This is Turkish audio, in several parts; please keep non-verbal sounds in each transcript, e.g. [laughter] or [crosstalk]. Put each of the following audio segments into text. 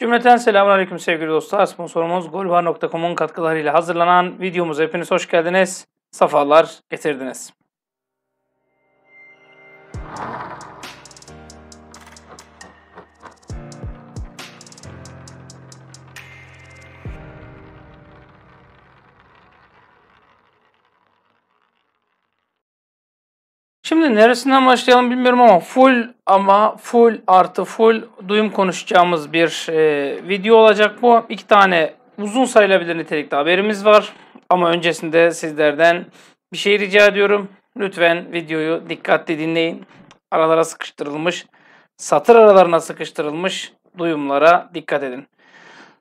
Cümleten selamun aleyküm sevgili dostlar. Sponsorumuz golvar.com'un katkılarıyla hazırlanan videomuz hepiniz hoş geldiniz. Safalar getirdiniz. Şimdi neresinden başlayalım bilmiyorum ama full ama full artı full duyum konuşacağımız bir e, video olacak bu. İki tane uzun sayılabilir nitelikte haberimiz var. Ama öncesinde sizlerden bir şey rica ediyorum. Lütfen videoyu dikkatli dinleyin. Aralara sıkıştırılmış, satır aralarına sıkıştırılmış duyumlara dikkat edin.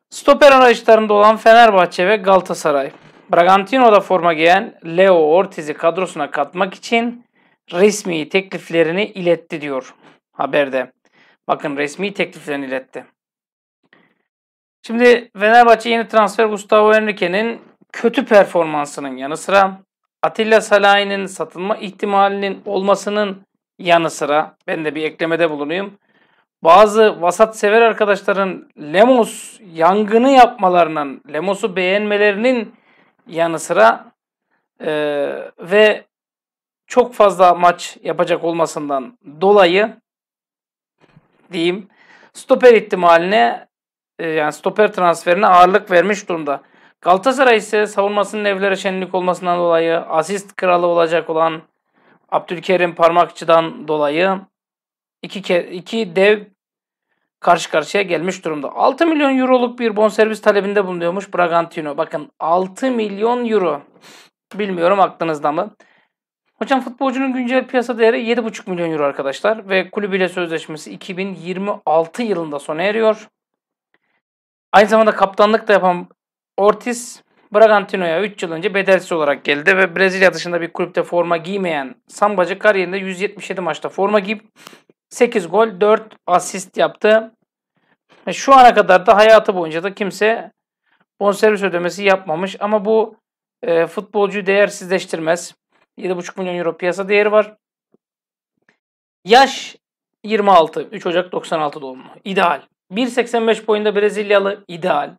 Stoper arayışlarında olan Fenerbahçe ve Galatasaray. Bragantino'da forma giyen Leo Ortiz'i kadrosuna katmak için resmi tekliflerini iletti diyor haberde. Bakın resmi tekliflerini iletti. Şimdi Fenerbahçe yeni transfer Gustavo Henrique'nin kötü performansının yanı sıra Atilla Salahi'nin satılma ihtimalinin olmasının yanı sıra ben de bir eklemede bulunayım. Bazı vasat sever arkadaşların Lemos yangını yapmalarının, Lemos'u beğenmelerinin yanı sıra e, ve çok fazla maç yapacak olmasından dolayı diyeyim stoper ihtimaline e, yani stoper transferine ağırlık vermiş durumda. Galatasaray ise savunmasının evlere şenlik olmasından dolayı asist kralı olacak olan Abdülkerim Parmakçı'dan dolayı iki, ke iki dev karşı karşıya gelmiş durumda. 6 milyon euroluk bir bonservis talebinde bulunuyormuş Bragantino. Bakın 6 milyon euro. Bilmiyorum aklınızda mı? Hocam futbolcunun güncel piyasa değeri 7,5 milyon euro arkadaşlar ve kulübüyle sözleşmesi 2026 yılında sona eriyor. Aynı zamanda kaptanlık da yapan Ortiz Bragantino'ya 3 yıl önce bedelsiz olarak geldi ve Brezilya dışında bir kulüpte forma giymeyen Sambacı kariyerinde 177 maçta forma giyip 8 gol 4 asist yaptı. E, şu ana kadar da hayatı boyunca da kimse bonservis ödemesi yapmamış ama bu e, futbolcuyu değersizleştirmez. 7,5 milyon euro piyasa değeri var. Yaş 26. 3 Ocak 96 doğumlu. İdeal. 1.85 boyunda Brezilyalı. ideal.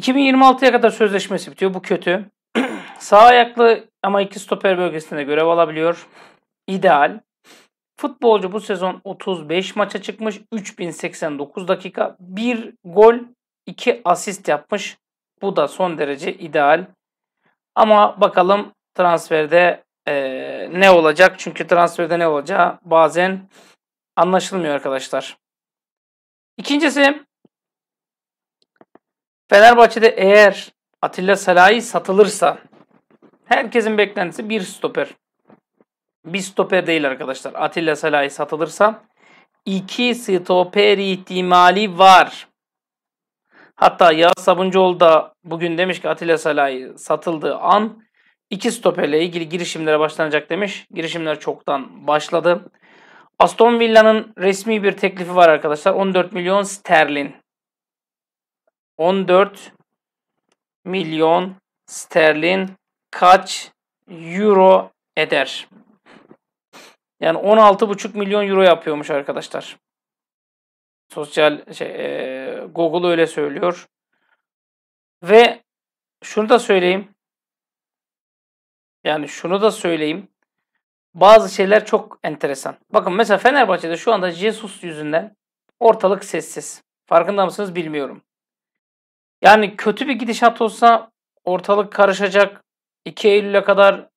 2026'ya kadar sözleşmesi bitiyor. Bu kötü. [clears throat] Sağ ayaklı ama iki stoper bölgesinde görev alabiliyor. İdeal. Futbolcu bu sezon 35 maça çıkmış. 3089 dakika. 1 gol 2 asist yapmış. Bu da son derece ideal. Ama bakalım transferde e, ne olacak? Çünkü transferde ne olacağı bazen anlaşılmıyor arkadaşlar. İkincisi Fenerbahçe'de eğer Atilla Salahi satılırsa herkesin beklentisi bir stoper. Bir stoper değil arkadaşlar. Atilla Salahi satılırsa iki stoper ihtimali var. Hatta Yağız Sabuncuoğlu da Bugün demiş ki Atilla Salah'ı satıldığı an iki stoperle ilgili girişimlere başlanacak demiş. Girişimler çoktan başladı. Aston Villa'nın resmi bir teklifi var arkadaşlar. 14 milyon sterlin. 14 milyon sterlin kaç euro eder? Yani 16,5 milyon euro yapıyormuş arkadaşlar. Sosyal şey, e, Google öyle söylüyor. Ve şunu da söyleyeyim. Yani şunu da söyleyeyim. Bazı şeyler çok enteresan. Bakın mesela Fenerbahçe'de şu anda Jesus yüzünden ortalık sessiz. Farkında mısınız bilmiyorum. Yani kötü bir gidişat olsa ortalık karışacak. 2 Eylül'e kadar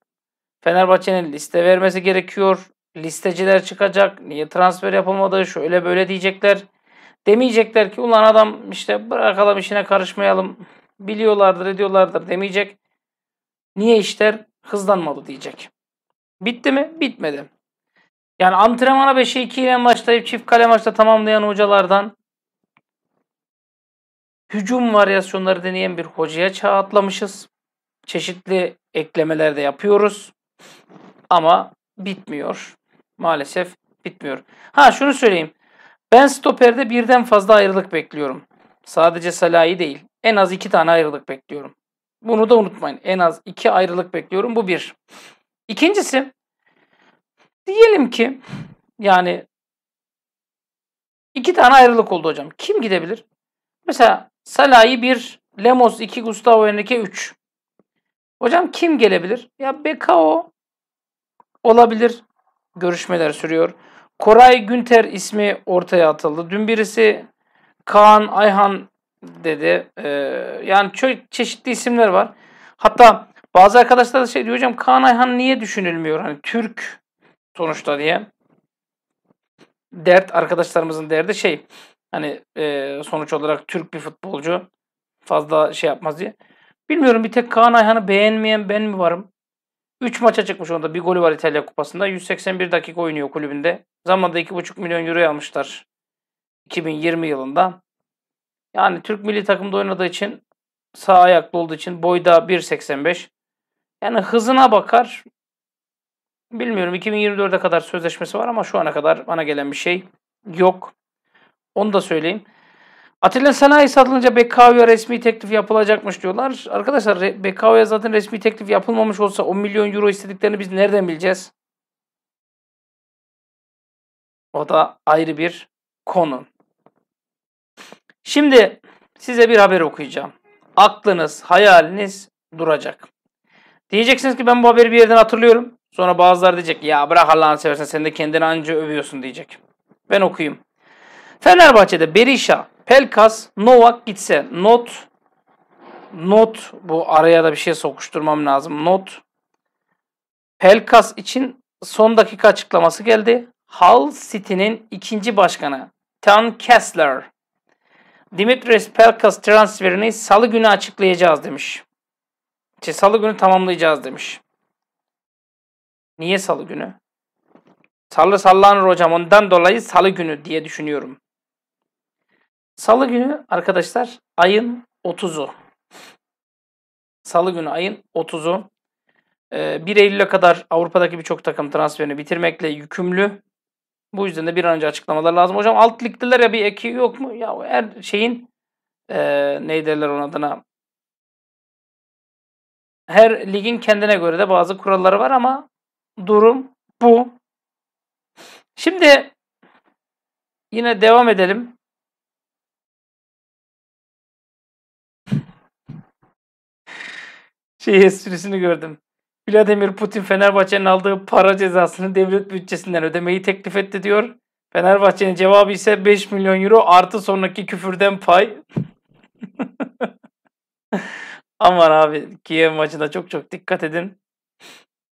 Fenerbahçe'nin liste vermesi gerekiyor. Listeciler çıkacak. Niye transfer yapılmadı? Şöyle böyle diyecekler. Demeyecekler ki ulan adam işte bırakalım işine karışmayalım biliyorlardır ediyorlardır demeyecek. Niye işler hızlanmadı diyecek. Bitti mi? Bitmedi. Yani antrenmana 5'e 2 ile başlayıp çift kale maçta tamamlayan hocalardan hücum varyasyonları deneyen bir hocaya çağ atlamışız. Çeşitli eklemeler de yapıyoruz. Ama bitmiyor. Maalesef bitmiyor. Ha şunu söyleyeyim. Ben stoperde birden fazla ayrılık bekliyorum. Sadece Salah'ı değil. En az iki tane ayrılık bekliyorum. Bunu da unutmayın. En az iki ayrılık bekliyorum. Bu bir. İkincisi diyelim ki yani iki tane ayrılık oldu hocam. Kim gidebilir? Mesela Salah'ı bir, Lemos iki, Gustavo Henrique üç. Hocam kim gelebilir? Ya Bekao olabilir. Görüşmeler sürüyor. Koray Günter ismi ortaya atıldı. Dün birisi Kaan Ayhan dedi. E, yani çok çeşitli isimler var. Hatta bazı arkadaşlar da şey diyor hocam Kaan Ayhan niye düşünülmüyor? Hani Türk sonuçta diye. Dert arkadaşlarımızın derdi şey hani e, sonuç olarak Türk bir futbolcu fazla şey yapmaz diye. Bilmiyorum bir tek Kaan Ayhan'ı beğenmeyen ben mi varım? 3 maça çıkmış onda. Bir golü var İtalya Kupası'nda. 181 dakika oynuyor kulübünde. Zamanda 2,5 milyon euro almışlar. 2020 yılında. Yani Türk milli takımda oynadığı için sağ ayaklı olduğu için boyda 1.85. Yani hızına bakar. Bilmiyorum 2024'e kadar sözleşmesi var ama şu ana kadar bana gelen bir şey yok. Onu da söyleyeyim. Atilla Sanayi satılınca Bekao'ya resmi teklif yapılacakmış diyorlar. Arkadaşlar Bekao'ya zaten resmi teklif yapılmamış olsa 10 milyon euro istediklerini biz nereden bileceğiz? O da ayrı bir konu. Şimdi size bir haber okuyacağım. Aklınız, hayaliniz duracak. Diyeceksiniz ki ben bu haberi bir yerden hatırlıyorum. Sonra bazıları diyecek ya bırak Allah'ını seversen sen de kendini anca övüyorsun diyecek. Ben okuyayım. Fenerbahçe'de Berisha, Pelkas, Novak gitse not not bu araya da bir şey sokuşturmam lazım. Not Pelkas için son dakika açıklaması geldi. Hull City'nin ikinci başkanı Tan Kessler Dimitris Pelkas transferini salı günü açıklayacağız demiş. İşte salı günü tamamlayacağız demiş. Niye salı günü? Salı sallanır hocam ondan dolayı salı günü diye düşünüyorum. Salı günü arkadaşlar ayın 30'u. Salı günü ayın 30'u. 1 ee, Eylül'e kadar Avrupa'daki birçok takım transferini bitirmekle yükümlü. Bu yüzden de bir an önce açıklamalar lazım. Hocam alt ligdeler ya bir eki yok mu? Ya her şeyin e, ne derler onun adına her ligin kendine göre de bazı kuralları var ama durum bu. Şimdi yine devam edelim. şey esprisini gördüm. Vladimir Putin Fenerbahçe'nin aldığı para cezasını devlet bütçesinden ödemeyi teklif etti diyor. Fenerbahçe'nin cevabı ise 5 milyon euro artı sonraki küfürden pay. [laughs] Aman abi Kiev maçına çok çok dikkat edin.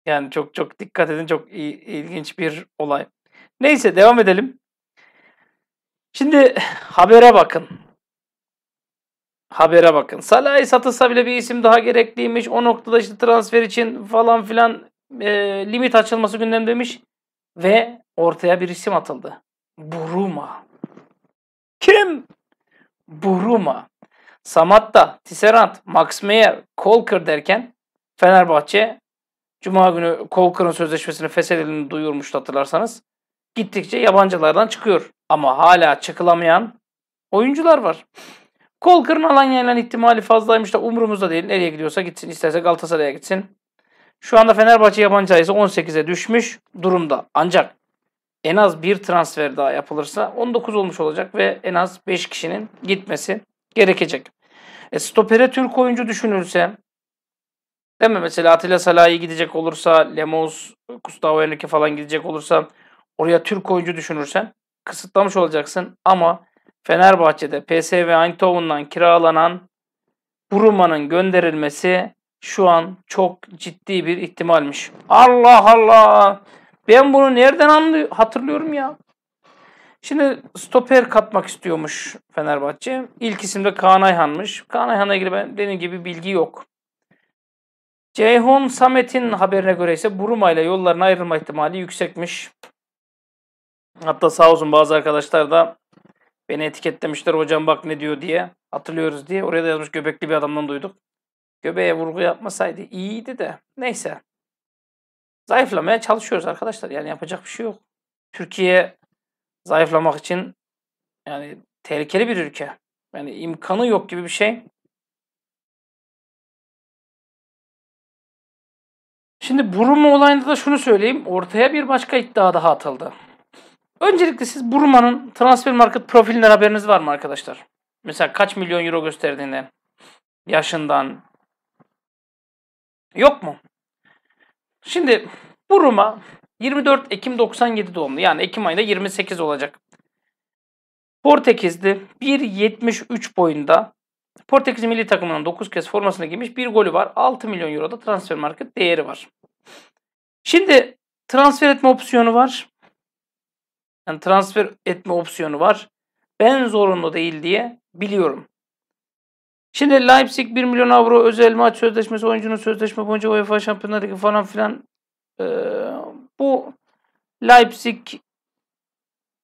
Yani çok çok dikkat edin. Çok ilginç bir olay. Neyse devam edelim. Şimdi [sighs] habere bakın habere bakın. Salah'ı satılsa bile bir isim daha gerekliymiş. O noktada işte transfer için falan filan e, limit açılması gündemdemiş. Ve ortaya bir isim atıldı. Buruma. Kim? Buruma. Samatta, Tisserand, Max Meyer, Kolker derken Fenerbahçe Cuma günü Kolker'ın sözleşmesini feshedildiğini duyurmuştu hatırlarsanız. Gittikçe yabancılardan çıkıyor. Ama hala çıkılamayan oyuncular var. Kol kırın Alanya'yla ihtimali fazlaymış da umurumuzda değil. Nereye gidiyorsa gitsin. isterse Galatasaray'a gitsin. Şu anda Fenerbahçe yabancı sayısı 18'e düşmüş durumda. Ancak en az bir transfer daha yapılırsa 19 olmuş olacak ve en az 5 kişinin gitmesi gerekecek. E, stopere Türk oyuncu düşünülse değil mi? Mesela Atilla Salahi gidecek olursa, Lemos, Gustavo Henrique falan gidecek olursa oraya Türk oyuncu düşünürsen kısıtlamış olacaksın ama Fenerbahçe'de PSV Eindhoven'dan kiralanan Bruma'nın gönderilmesi şu an çok ciddi bir ihtimalmiş. Allah Allah! Ben bunu nereden anlı hatırlıyorum ya? Şimdi stoper katmak istiyormuş Fenerbahçe. İlk isim de Kaan Ayhan'mış. Kaan Ayhan'la ilgili ben, benim gibi bilgi yok. Ceyhun Samet'in haberine göre ise Buruma ile yollarına ayrılma ihtimali yüksekmiş. Hatta sağ olsun bazı arkadaşlar da Beni etiketlemişler hocam bak ne diyor diye. Hatırlıyoruz diye. Oraya da yazmış göbekli bir adamdan duyduk. Göbeğe vurgu yapmasaydı iyiydi de. Neyse. Zayıflamaya çalışıyoruz arkadaşlar. Yani yapacak bir şey yok. Türkiye zayıflamak için yani tehlikeli bir ülke. Yani imkanı yok gibi bir şey. Şimdi Buruma olayında da şunu söyleyeyim. Ortaya bir başka iddia daha atıldı. Öncelikle siz Burma'nın transfer market profilinden haberiniz var mı arkadaşlar? Mesela kaç milyon euro gösterdiğini, yaşından. Yok mu? Şimdi Buruma 24 Ekim 97 doğumlu. Yani Ekim ayında 28 olacak. Portekizli 1.73 boyunda Portekiz milli takımının 9 kez formasını giymiş. Bir golü var. 6 milyon euroda transfer market değeri var. Şimdi transfer etme opsiyonu var yani transfer etme opsiyonu var. Ben zorunlu değil diye biliyorum. Şimdi Leipzig 1 milyon avro özel maç sözleşmesi oyuncunun sözleşme boyunca UEFA Şampiyonlar Ligi falan filan ee, bu Leipzig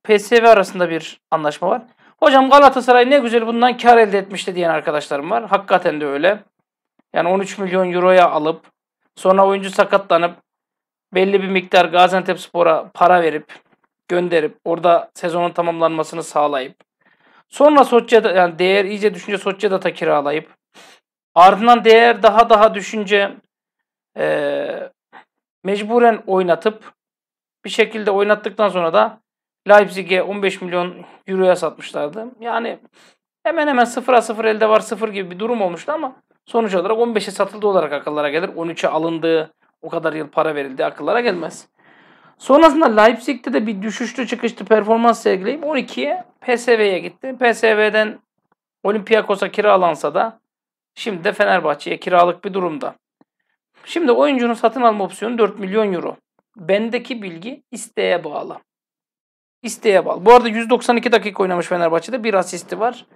PSV arasında bir anlaşma var. Hocam Galatasaray ne güzel bundan kar elde etmişti diyen arkadaşlarım var. Hakikaten de öyle. Yani 13 milyon euroya alıp sonra oyuncu sakatlanıp belli bir miktar Gaziantepspor'a para verip gönderip orada sezonun tamamlanmasını sağlayıp sonra Soçya'da yani değer iyice düşünce Soçya'da kiralayıp ardından değer daha daha düşünce e, mecburen oynatıp bir şekilde oynattıktan sonra da Leipzig'e 15 milyon euroya satmışlardı. Yani hemen hemen sıfıra sıfır elde var sıfır gibi bir durum olmuştu ama sonuç olarak 15'e satıldı olarak akıllara gelir. 13'e alındığı o kadar yıl para verildi akıllara gelmez. Sonrasında Leipzig'te de bir düşüşlü çıkışlı performans sergileyip 12'ye PSV'ye gitti. PSV'den Olympiakos'a kiralansa da şimdi de Fenerbahçe'ye kiralık bir durumda. Şimdi oyuncunun satın alma opsiyonu 4 milyon euro. Bendeki bilgi isteğe bağlı. İsteğe bağlı. Bu arada 192 dakika oynamış Fenerbahçe'de bir asisti var.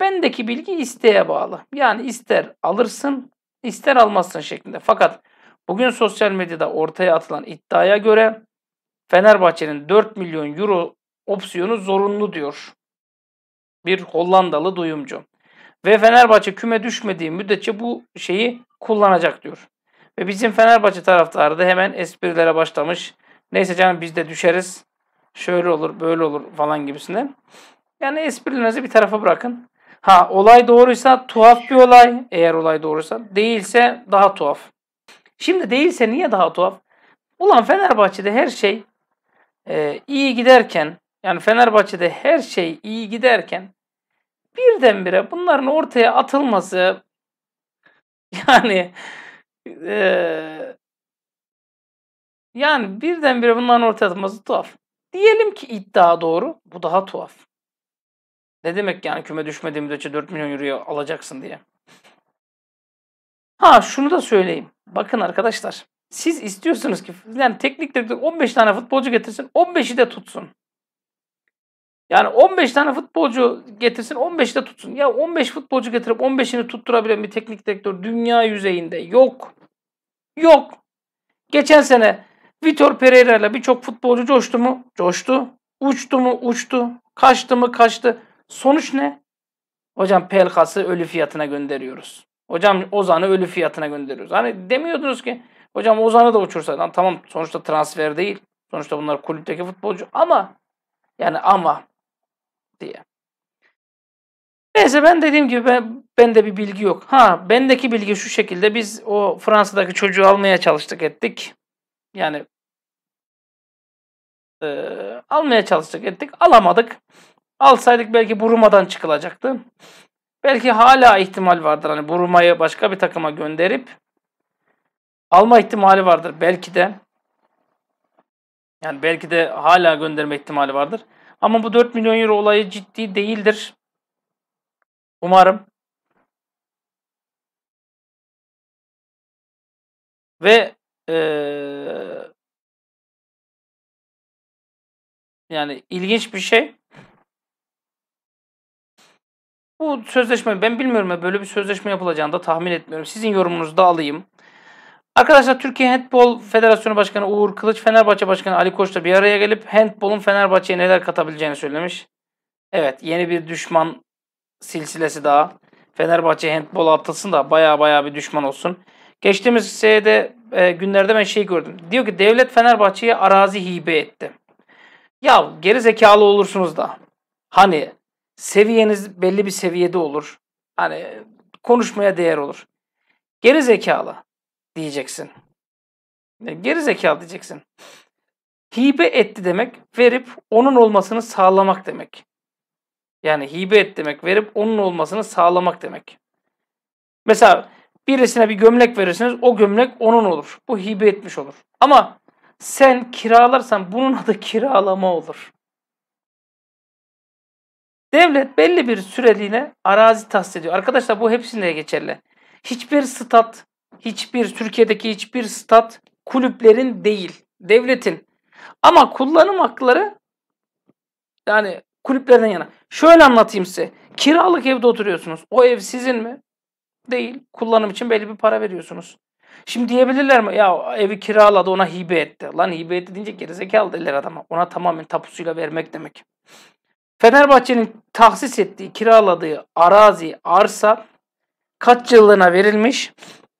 Bendeki bilgi isteğe bağlı. Yani ister alırsın ister almazsın şeklinde. Fakat Bugün sosyal medyada ortaya atılan iddiaya göre Fenerbahçe'nin 4 milyon euro opsiyonu zorunlu diyor. Bir Hollandalı duyumcu. Ve Fenerbahçe küme düşmediği müddetçe bu şeyi kullanacak diyor. Ve bizim Fenerbahçe taraftarı da hemen esprilere başlamış. Neyse canım biz de düşeriz. Şöyle olur böyle olur falan gibisinden. Yani esprilerinizi bir tarafa bırakın. Ha olay doğruysa tuhaf bir olay eğer olay doğruysa. Değilse daha tuhaf. Şimdi değilse niye daha tuhaf? Ulan Fenerbahçe'de her şey e, iyi giderken yani Fenerbahçe'de her şey iyi giderken birdenbire bunların ortaya atılması [laughs] yani e, yani birdenbire bunların ortaya atılması tuhaf. Diyelim ki iddia doğru. Bu daha tuhaf. Ne demek yani küme düşmediğim müddetçe 4 milyon euroya alacaksın diye. Ha şunu da söyleyeyim. Bakın arkadaşlar siz istiyorsunuz ki yani teknik direktör 15 tane futbolcu getirsin 15'i de tutsun. Yani 15 tane futbolcu getirsin 15'i de tutsun. Ya 15 futbolcu getirip 15'ini tutturabilen bir teknik direktör dünya yüzeyinde yok. Yok. Geçen sene Vitor Pereira ile birçok futbolcu coştu mu? Coştu. Uçtu mu? Uçtu. Kaçtı mı? Kaçtı. Sonuç ne? Hocam Pelkas'ı ölü fiyatına gönderiyoruz. Hocam Ozan'ı ölü fiyatına gönderiyoruz. Hani demiyordunuz ki hocam Ozan'ı da uçursa tamam sonuçta transfer değil. Sonuçta bunlar kulüpteki futbolcu ama yani ama diye. Neyse ben dediğim gibi ben, de bir bilgi yok. Ha bendeki bilgi şu şekilde biz o Fransa'daki çocuğu almaya çalıştık ettik. Yani e, almaya çalıştık ettik alamadık. Alsaydık belki burumadan çıkılacaktı. Belki hala ihtimal vardır. Hani burmayı başka bir takıma gönderip alma ihtimali vardır. Belki de yani belki de hala gönderme ihtimali vardır. Ama bu 4 milyon euro olayı ciddi değildir. Umarım. Ve ee, yani ilginç bir şey. Bu sözleşme ben bilmiyorum ya böyle bir sözleşme yapılacağını da tahmin etmiyorum. Sizin yorumunuzu da alayım. Arkadaşlar Türkiye Handbol Federasyonu Başkanı Uğur Kılıç, Fenerbahçe Başkanı Ali Koç da bir araya gelip handbolun Fenerbahçe'ye neler katabileceğini söylemiş. Evet yeni bir düşman silsilesi daha. Fenerbahçe handbola atılsın da baya baya bir düşman olsun. Geçtiğimiz seyede e, günlerde ben şey gördüm. Diyor ki devlet Fenerbahçe'ye arazi hibe etti. Ya geri zekalı olursunuz da. Hani seviyeniz belli bir seviyede olur. Hani konuşmaya değer olur. Geri zekalı diyeceksin. E, geri zekalı diyeceksin. Hibe etti demek verip onun olmasını sağlamak demek. Yani hibe et demek verip onun olmasını sağlamak demek. Mesela birisine bir gömlek verirsiniz o gömlek onun olur. Bu hibe etmiş olur. Ama sen kiralarsan bunun adı kiralama olur. Devlet belli bir süreliğine arazi tahsis ediyor. Arkadaşlar bu hepsinde geçerli. Hiçbir stat, hiçbir Türkiye'deki hiçbir stat kulüplerin değil, devletin. Ama kullanım hakları yani kulüplerden yana. Şöyle anlatayım size. Kiralık evde oturuyorsunuz. O ev sizin mi? Değil. Kullanım için belli bir para veriyorsunuz. Şimdi diyebilirler mi? Ya evi kiraladı ona hibe etti. Lan hibe etti deyince gerizekalı derler adama. Ona tamamen tapusuyla vermek demek. Fenerbahçe'nin tahsis ettiği, kiraladığı arazi, arsa kaç yıllığına verilmiş?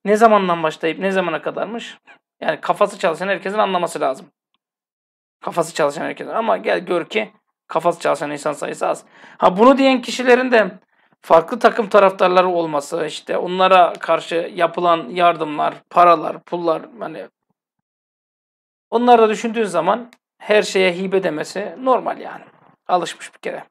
Ne zamandan başlayıp ne zamana kadarmış? Yani kafası çalışan herkesin anlaması lazım. Kafası çalışan herkesin. Ama gel gör ki kafası çalışan insan sayısı az. Ha bunu diyen kişilerin de farklı takım taraftarları olması, işte onlara karşı yapılan yardımlar, paralar, pullar hani onları da düşündüğün zaman her şeye hibe demesi normal yani. Alışmış bir kere.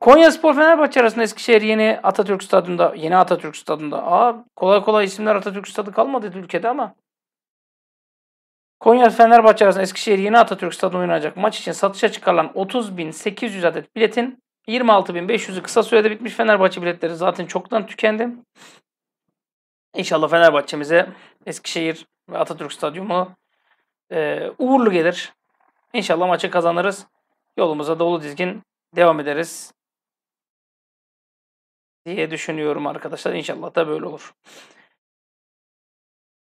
Konya Spor Fenerbahçe arasında Eskişehir yeni Atatürk Stadı'nda, yeni Atatürk Stadı'nda. Aa, kolay kolay isimler Atatürk Stadı kalmadı ülkede ama. Konya Fenerbahçe arasında Eskişehir yeni Atatürk Stadı oynayacak. maç için satışa çıkarılan 30.800 adet biletin 26.500'ü kısa sürede bitmiş Fenerbahçe biletleri zaten çoktan tükendi. İnşallah Fenerbahçe'mize Eskişehir ve Atatürk Stadyumu e, uğurlu gelir. İnşallah maçı kazanırız yolumuza dolu dizgin devam ederiz diye düşünüyorum arkadaşlar. İnşallah da böyle olur.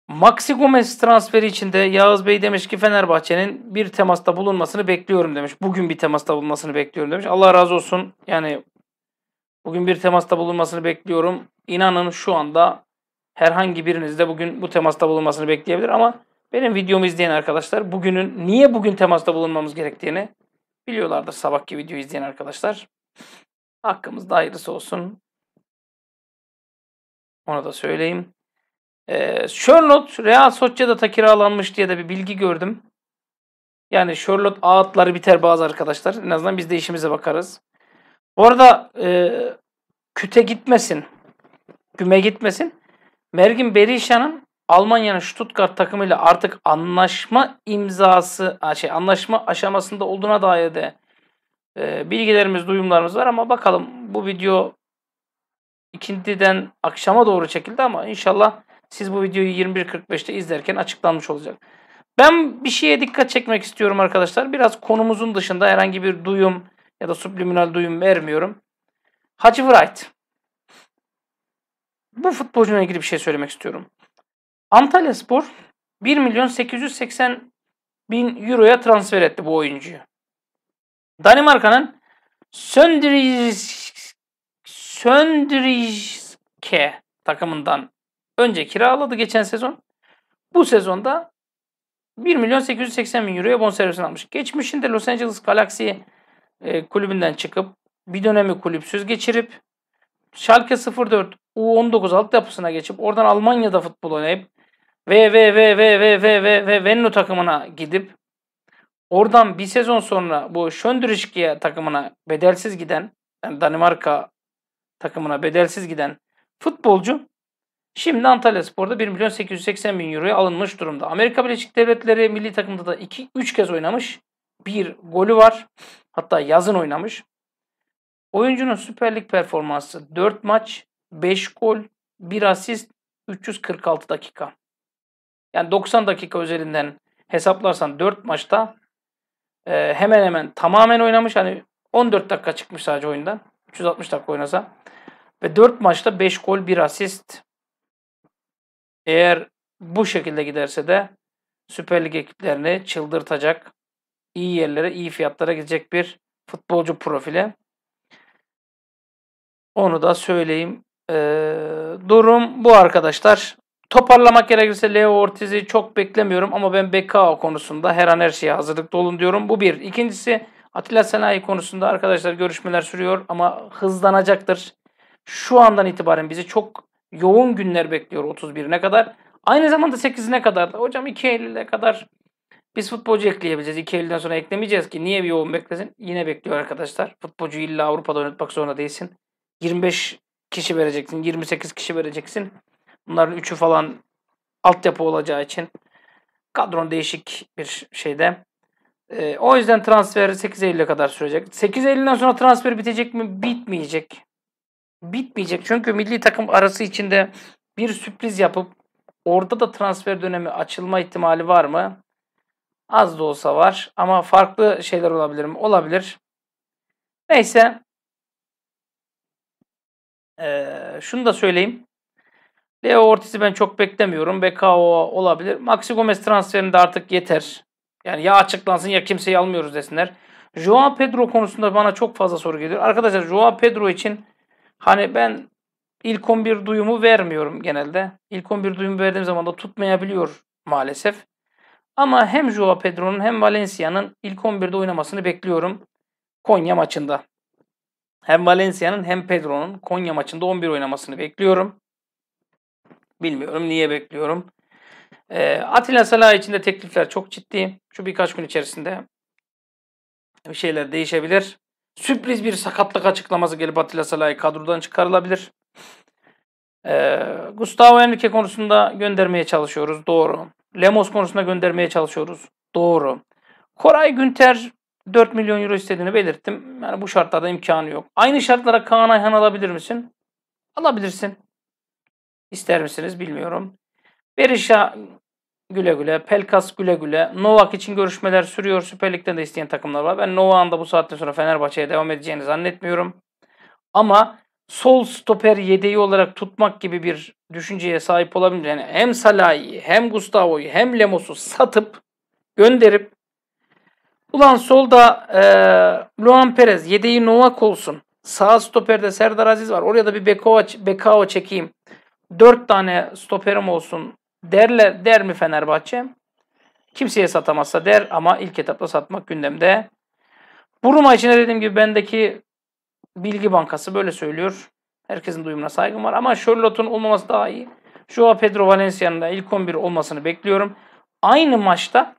Maxi Gomez transferi içinde Yağız Bey demiş ki Fenerbahçe'nin bir temasta bulunmasını bekliyorum demiş. Bugün bir temasta bulunmasını bekliyorum demiş. Allah razı olsun. Yani bugün bir temasta bulunmasını bekliyorum. İnanın şu anda herhangi biriniz de bugün bu temasta bulunmasını bekleyebilir ama benim videomu izleyen arkadaşlar bugünün niye bugün temasta bulunmamız gerektiğini Biliyorlardır sabahki videoyu izleyen arkadaşlar. Hakkımızda hayırlısı olsun. ona da söyleyeyim. Ee, Charlotte Real Sociedad'a kiralanmış diye de bir bilgi gördüm. Yani Charlotte ağıtları biter bazı arkadaşlar. En azından biz de işimize bakarız. Bu arada e, küte gitmesin. Güme gitmesin. Mergin Berişan'ın Almanya'nın Stuttgart takımıyla artık anlaşma imzası şey anlaşma aşamasında olduğuna dair de e, bilgilerimiz, duyumlarımız var ama bakalım bu video ikindiden akşama doğru çekildi ama inşallah siz bu videoyu 21.45'te izlerken açıklanmış olacak. Ben bir şeye dikkat çekmek istiyorum arkadaşlar. Biraz konumuzun dışında herhangi bir duyum ya da subliminal duyum vermiyorum. Hacı Wright. Bu futbolcuna ilgili bir şey söylemek istiyorum. Antalya Spor 1 milyon 880 bin euroya transfer etti bu oyuncuyu. Danimarka'nın Söndrijke takımından önce kiraladı geçen sezon. Bu sezonda 1 milyon 880 bin euroya bonservisini almış. Geçmişinde Los Angeles Galaxy e, kulübünden çıkıp bir dönemi kulüpsüz geçirip Schalke 04 U19 altyapısına geçip oradan Almanya'da futbol oynayıp ve ve ve ve ve ve ve ve Venlo takımına gidip oradan bir sezon sonra bu Schöndrüskiye takımına bedelsiz giden yani Danimarka takımına bedelsiz giden futbolcu şimdi Antalya Spor'da 1 milyon 880 bin euroya alınmış durumda. Amerika Birleşik Devletleri milli takımda da 2 3 kez oynamış. Bir golü var. Hatta yazın oynamış. Oyuncunun Süper Lig performansı 4 maç, 5 gol, 1 asist, 346 dakika. Yani 90 dakika üzerinden hesaplarsan 4 maçta e, hemen hemen tamamen oynamış. Hani 14 dakika çıkmış sadece oyundan. 360 dakika oynasa. Ve 4 maçta 5 gol 1 asist. Eğer bu şekilde giderse de Süper Lig ekiplerini çıldırtacak, iyi yerlere, iyi fiyatlara gidecek bir futbolcu profili. Onu da söyleyeyim. Ee, durum bu arkadaşlar. Toparlamak gerekirse Leo Ortiz'i çok beklemiyorum ama ben Bekao konusunda her an her şeye hazırlıklı olun diyorum. Bu bir. İkincisi Atilla Sanayi konusunda arkadaşlar görüşmeler sürüyor ama hızlanacaktır. Şu andan itibaren bizi çok yoğun günler bekliyor 31'ine kadar. Aynı zamanda 8'ine kadar da hocam 2 kadar biz futbolcu ekleyebileceğiz. 2 sonra eklemeyeceğiz ki niye bir yoğun beklesin? Yine bekliyor arkadaşlar. Futbolcu illa Avrupa'da oynatmak zorunda değilsin. 25 kişi vereceksin, 28 kişi vereceksin. Bunların üçü falan altyapı olacağı için kadron değişik bir şeyde. E, o yüzden transfer 8 Eylül'e kadar sürecek. 8 Eylül'den sonra transfer bitecek mi? Bitmeyecek. Bitmeyecek. Çünkü milli takım arası içinde bir sürpriz yapıp orada da transfer dönemi açılma ihtimali var mı? Az da olsa var ama farklı şeyler olabilir mi? Olabilir. Neyse. Ee, şunu da söyleyeyim. Leo Ortiz'i ben çok beklemiyorum. Bekao olabilir. Maxi Gomez transferinde artık yeter. Yani ya açıklansın ya kimseyi almıyoruz desinler. Joao Pedro konusunda bana çok fazla soru geliyor. Arkadaşlar Joao Pedro için hani ben ilk 11 duyumu vermiyorum genelde. İlk 11 duyumu verdiğim zaman da tutmayabiliyor maalesef. Ama hem Joao Pedro'nun hem Valencia'nın ilk 11'de oynamasını bekliyorum Konya maçında. Hem Valencia'nın hem Pedro'nun Konya maçında 11 oynamasını bekliyorum. Bilmiyorum niye bekliyorum. E, Atilla Salah için de teklifler çok ciddi. Şu birkaç gün içerisinde bir şeyler değişebilir. Sürpriz bir sakatlık açıklaması gelip Atilla Salah'ı kadrodan çıkarılabilir. E, Gustavo Henrique konusunda göndermeye çalışıyoruz. Doğru. Lemos konusunda göndermeye çalışıyoruz. Doğru. Koray Günter 4 milyon euro istediğini belirttim. Yani bu şartlarda imkanı yok. Aynı şartlara Kaan Ayhan alabilir misin? Alabilirsin. İster misiniz bilmiyorum. Berisha güle güle, Pelkas güle güle. Novak için görüşmeler sürüyor. Süper Lig'den de isteyen takımlar var. Ben Novak'ın da bu saatten sonra Fenerbahçe'ye devam edeceğini zannetmiyorum. Ama sol stoper yedeği olarak tutmak gibi bir düşünceye sahip olabilir. Yani hem Salah'ı hem Gustavo'yu hem Lemos'u satıp gönderip ulan solda e, Luan Perez yedeği Novak olsun. Sağ stoperde Serdar Aziz var. Oraya da bir Bekao, Bekao çekeyim. 4 tane stoperim olsun derle der mi Fenerbahçe? Kimseye satamazsa der ama ilk etapta satmak gündemde. Buruma için dediğim gibi bendeki bilgi bankası böyle söylüyor. Herkesin duyumuna saygım var ama Charlotte'un olmaması daha iyi. Joao Pedro Valencia'nın da ilk 11 olmasını bekliyorum. Aynı maçta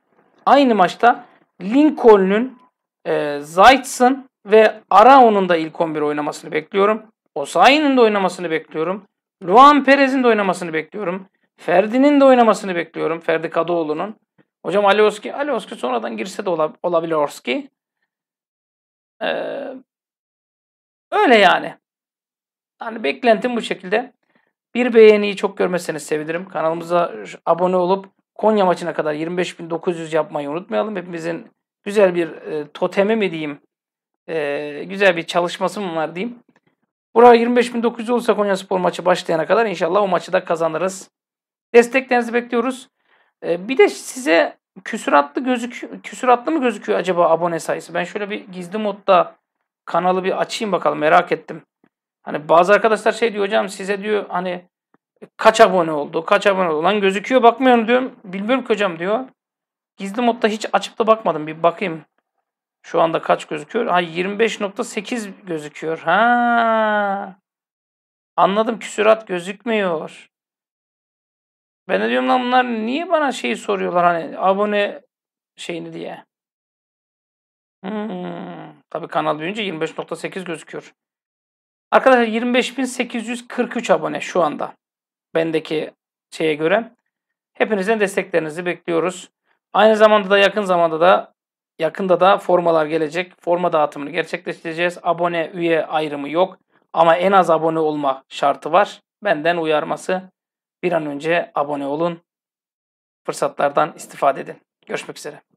aynı maçta Lincoln'ün e, Zayt'sın ve Arao'nun da ilk 11 oynamasını bekliyorum. Osayi'nin de oynamasını bekliyorum. Luan Perez'in de oynamasını bekliyorum. Ferdi'nin de oynamasını bekliyorum. Ferdi Kadıoğlu'nun. Hocam Alioski, Alioski sonradan girse de olabilir Orski. Ee, öyle yani. Hani beklentim bu şekilde. Bir beğeniyi çok görmezseniz sevinirim. Kanalımıza abone olup Konya maçına kadar 25.900 yapmayı unutmayalım. Hepimizin güzel bir e, totemi mi diyeyim, e, güzel bir çalışması mı var diyeyim. Bura 25.900 olursa Konya Spor maçı başlayana kadar inşallah o maçı da kazanırız. Desteklerinizi bekliyoruz. Ee, bir de size küsuratlı gözük küsuratlı mı gözüküyor acaba abone sayısı? Ben şöyle bir gizli modda kanalı bir açayım bakalım merak ettim. Hani bazı arkadaşlar şey diyor hocam size diyor hani kaç abone oldu, kaç abone oldu. Lan gözüküyor bakmıyorum diyorum. Bilmiyorum ki hocam diyor. Gizli modda hiç açıp da bakmadım. Bir bakayım. Şu anda kaç gözüküyor? Ha 25.8 gözüküyor. Ha. Anladım küsürat gözükmüyor. Ben de diyorum lan bunlar niye bana şeyi soruyorlar hani abone şeyini diye. Hmm. Tabii kanal büyüyünce 25.8 gözüküyor. Arkadaşlar 25.843 abone şu anda. Bendeki şeye göre. Hepinizden desteklerinizi bekliyoruz. Aynı zamanda da yakın zamanda da Yakında da formalar gelecek. Forma dağıtımını gerçekleştireceğiz. Abone üye ayrımı yok. Ama en az abone olma şartı var. Benden uyarması bir an önce abone olun. Fırsatlardan istifade edin. Görüşmek üzere.